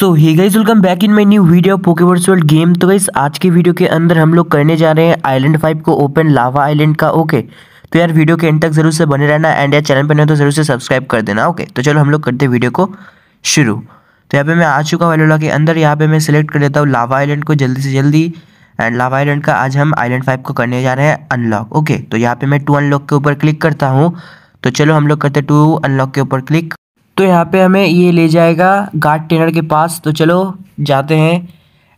so hi guys welcome back in my new video Pokeverse world game तो guys आज के video के अंदर हम लोग करने जा रहे हैं आइलैंड फाइव को ओपन लावा आइलैंड का ओके तो यार वीडियो के एंड तक जरूर से बने रहना एंड यार चैनल पर नहीं तो जरूर से सब्सक्राइब कर देना ओके तो चलो हम लोग करते वीडियो को शुरू तो यहाँ पे मैं आ चुका हूँ वालोला के अंदर यहाँ पे मैं सिलेक्ट कर लेता हूँ लावा आइलैंड को जल्दी से जल्दी एंड लावा आइलैंड का आज हम आइलैंड फाइव को करने जा रहे हैं अनलॉक ओके तो यहाँ पे मैं टू अनलॉक के ऊपर क्लिक करता हूँ तो चलो हम लोग करते टू अनलॉक के ऊपर क्लिक तो यहाँ पे हमें ये ले जाएगा गार्ड ट्रेनर के पास तो चलो जाते हैं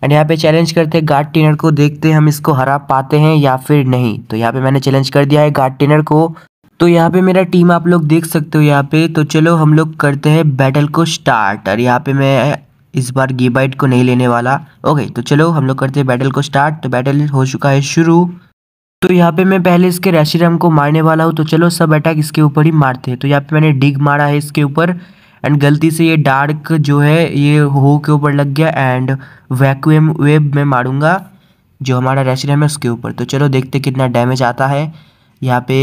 एंड यहाँ पे चैलेंज करते हैं गार्ड ट्रेनर को देखते हैं हम इसको हरा पाते हैं या फिर नहीं तो यहाँ पे मैंने चैलेंज कर दिया है गार्ड ट्रेनर को तो यहाँ पे मेरा टीम आप लोग देख सकते हो यहाँ पे तो चलो हम लोग करते हैं बैटल को स्टार्ट और यहाँ पे मैं इस बार गी बाइट को नहीं लेने वाला ओके तो चलो हम लोग करते हैं बैटल को स्टार्ट तो बैटल हो चुका है शुरू तो यहाँ पे मैं पहले इसके रेशीराम को मारने वाला हूँ तो चलो सब अटैक इसके ऊपर ही मारते हैं तो यहाँ पे मैंने डिग मारा है इसके ऊपर एंड गलती से ये डार्क जो है ये हो के ऊपर लग गया एंड वैक्यूम वेब में मारूंगा जो हमारा रेशीराम है उसके ऊपर तो चलो देखते कितना डैमेज आता है यहाँ पे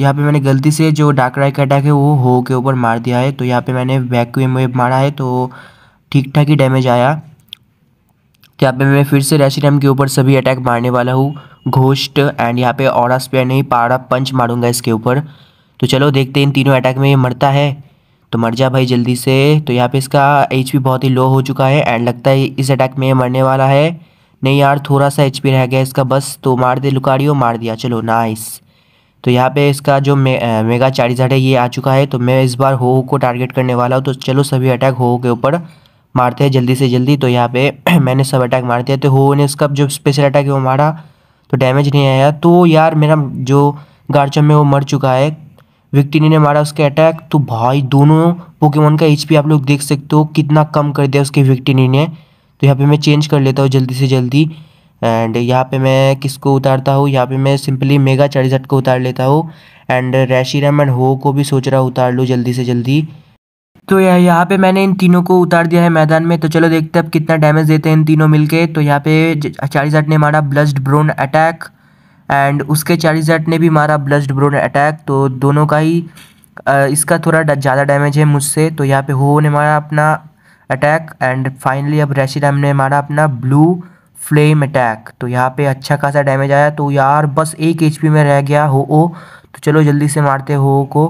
यहाँ पे मैंने गलती से जो डार्क राइक अटैक है वो हो के ऊपर मार दिया है तो यहाँ पे मैंने वैक्यूम वेब मारा है तो ठीक ठाक ही डैमेज आया तो यहाँ पे मैं फिर से रेशीराम के ऊपर सभी अटैक मारने वाला हूँ घोष्ट एंड यहाँ पे और स्पेयर नहीं पारा पंच मारूंगा इसके ऊपर तो चलो देखते हैं इन तीनों अटैक में ये मरता है तो मर जा भाई जल्दी से तो यहाँ पे इसका एच बहुत ही लो हो चुका है एंड लगता है इस अटैक में ये मरने वाला है नहीं यार थोड़ा सा एच रह गया इसका बस तो मार दे लुकारियो मार दिया चलो नाइस तो यहाँ पे इसका जो मे, आ, मेगा चार्जार्ड है ये आ चुका है तो मैं इस बार हो को टारगेट करने वाला हूँ तो चलो सभी अटैक हो के ऊपर मारते हैं जल्दी से जल्दी तो यहाँ पे मैंने सब अटैक मार दिया तो हो ने इसका जो स्पेशल अटैक है वो मारा तो डैमेज नहीं आया तो यार मेरा जो गार्चम है वो मर चुका है विक्टिनी ने मारा उसके अटैक तो भाई दोनों पोकेमोन का एच आप लोग देख सकते हो कितना कम कर दिया उसके विक्टिनी ने तो यहाँ पे मैं चेंज कर लेता हूँ जल्दी से जल्दी एंड यहाँ पे मैं किसको उतारता हूँ यहाँ पे मैं सिंपली मेगा चार्जट को उतार लेता हूँ एंड रैशीराम एंड हो को भी सोच रहा हूँ उतार लूँ जल्दी से जल्दी तो यह यहाँ पे मैंने इन तीनों को उतार दिया है मैदान में तो चलो देखते हैं अब कितना डैमेज देते हैं इन तीनों मिलके तो यहाँ पे चारिजाट ने मारा ब्लस्ड ब्रोन अटैक एंड उसके चारिजाट ने भी मारा ब्लस्ड ब्रोन अटैक तो दोनों का ही आ, इसका थोड़ा ज़्यादा डैमेज है मुझसे तो यहाँ पे हो ने मारा अपना अटैक एंड फाइनली अब रैशीराम ने मारा अपना ब्लू फ्लेम अटैक तो यहाँ पर अच्छा खासा डैमेज आया तो यार बस एक एच में रह गया हो ओ तो चलो जल्दी से मारते हो को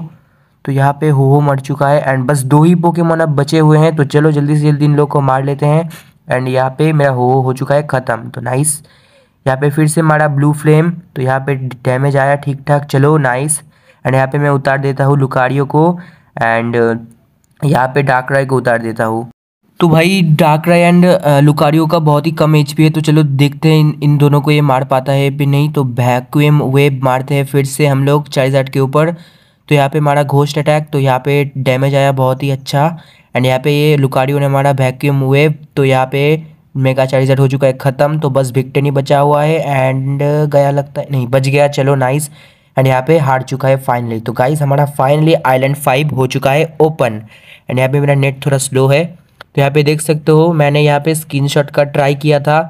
तो यहाँ पे हो हो मर चुका है एंड बस दो ही पोकेमोन अब बचे हुए हैं तो चलो जल्दी से जल्दी इन लोग को मार लेते हैं एंड यहाँ पे मेरा हो हो चुका है ख़त्म तो नाइस यहाँ पे फिर से मारा ब्लू फ्लेम तो यहाँ पे डैमेज आया ठीक ठाक चलो नाइस एंड यहाँ पे मैं उतार देता हूँ लुकारियों को एंड यहाँ पे राय को उतार देता हूँ तो भाई राय एंड लुकारियों का बहुत ही कम एच है तो चलो देखते हैं इन इन दोनों को ये मार पाता है भी नहीं तो भैक्यूम वेब मारते हैं फिर से हम लोग चार्जाट के ऊपर तो यहाँ पे हमारा घोस्ट अटैक तो यहाँ पे डैमेज आया बहुत ही अच्छा एंड यहाँ पे ये लुकारियो ने हमारा वैक्यूम वेव तो यहाँ पे मेगा चार्जर हो चुका है ख़त्म तो बस विक्टन नहीं बचा हुआ है एंड गया लगता है नहीं बच गया चलो नाइस एंड यहाँ पे हार चुका है फाइनली तो गाइस हमारा फाइनली आइलैंड फाइव हो चुका है ओपन एंड यहाँ पे मेरा नेट थोड़ा स्लो है तो यहाँ पे देख सकते हो मैंने यहाँ पे स्क्रीनशॉट का ट्राई किया था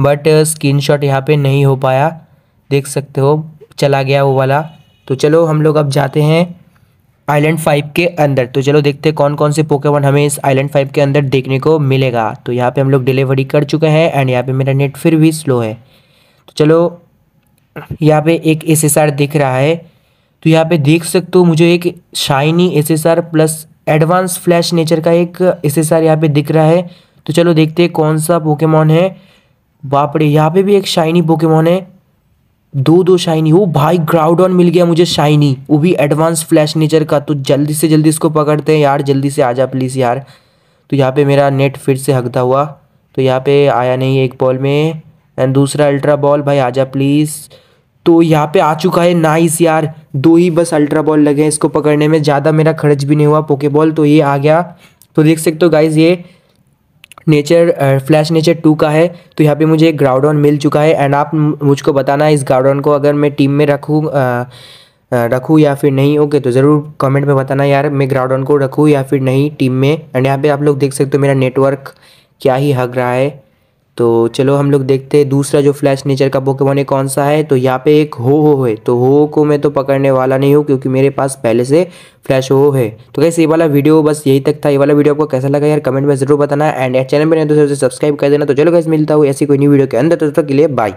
बट स्क्रीनशॉट यहाँ पर नहीं हो पाया देख सकते हो चला गया वो वाला तो चलो हम लोग अब जाते हैं आइलैंड फाइव के अंदर तो चलो देखते हैं कौन कौन से पोकेमोन हमें इस आइलैंड फाइव के अंदर देखने को मिलेगा तो यहाँ पे हम लोग डिलीवरी कर चुके हैं एंड यहाँ पे मेरा नेट फिर भी स्लो है तो चलो यहाँ पे एक एस दिख रहा है तो यहाँ पे देख सकते हो मुझे एक shiny S plus advance flash nature का एक एस एस यहाँ पे दिख रहा है तो चलो देखते हैं कौन सा पोकेमॉन है बापड़े यहाँ पे भी एक शाइनी पोकेमॉन है दो दो शाइनी हो भाई ऑन मिल गया मुझे शाइनी वो भी एडवांस फ्लैश नेचर का तो जल्दी से जल्दी इसको पकड़ते हैं यार जल्दी से आ जा प्लीज़ यार तो यहाँ पे मेरा नेट फिर से हकता हुआ तो यहाँ पे आया नहीं एक बॉल में एंड दूसरा अल्ट्रा बॉल भाई आ जा प्लीज़ तो यहाँ पे आ चुका है नाइस यार दो ही बस अल्ट्रा बॉल लगे इसको पकड़ने में ज़्यादा मेरा खर्च भी नहीं हुआ पोके बॉल तो ये आ गया तो देख सकते हो गाइज ये नेचर फ्लैश नेचर टू का है तो यहाँ पे मुझे एक ऑन मिल चुका है एंड आप मुझको बताना इस ऑन को अगर मैं टीम में रखूँ uh, uh, रखूँ या फिर नहीं ओके तो ज़रूर कमेंट में बताना यार मैं ऑन को रखूँ या फिर नहीं टीम में एंड यहाँ पे आप लोग देख सकते हो मेरा नेटवर्क क्या ही हग रहा है तो चलो हम लोग देखते हैं दूसरा जो फ्लैश नेचर का पोकेमोन है कौन सा है तो यहाँ पे एक हो हो है तो हो को मैं तो पकड़ने वाला नहीं हूँ क्योंकि मेरे पास पहले से फ्लैश हो है तो कैसे ये वाला वीडियो बस यही तक था ये वाला वीडियो आपको कैसा लगा यार कमेंट में जरूर बताना एंड चैनल पर नहीं तो सब्सक्राइब कर देना तो चलो कैसे मिलता हूँ ऐसी कोई न्यू वीडियो के अंदर तो, तो के लिए बाय